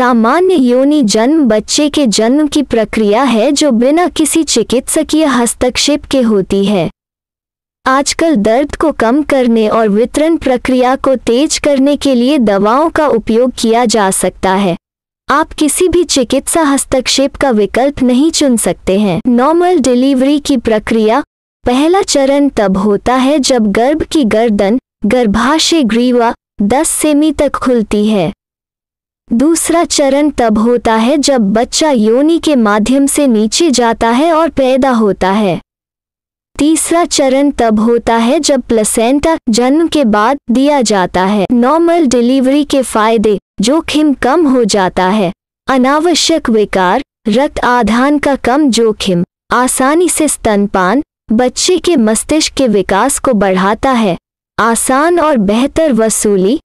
सामान्य योनि जन्म बच्चे के जन्म की प्रक्रिया है जो बिना किसी चिकित्सकीय हस्तक्षेप के होती है आजकल दर्द को कम करने और वितरण प्रक्रिया को तेज करने के लिए दवाओं का उपयोग किया जा सकता है आप किसी भी चिकित्सा हस्तक्षेप का विकल्प नहीं चुन सकते हैं नॉर्मल डिलीवरी की प्रक्रिया पहला चरण तब होता है जब गर्भ की गर्दन गर्भाशय ग्रीवा 10 सेमी तक खुलती है दूसरा चरण तब होता है जब बच्चा योनि के माध्यम से नीचे जाता है और पैदा होता है तीसरा चरण तब होता है जब प्लेसेंटा जन्म के बाद दिया जाता है नॉर्मल डिलीवरी के फायदे जोखिम कम हो जाता है अनावश्यक विकार रक्त आधान का कम जोखिम आसानी से स्तनपान बच्चे के मस्तिष्क के विकास को बढ़ाता है आसान और बेहतर वसूली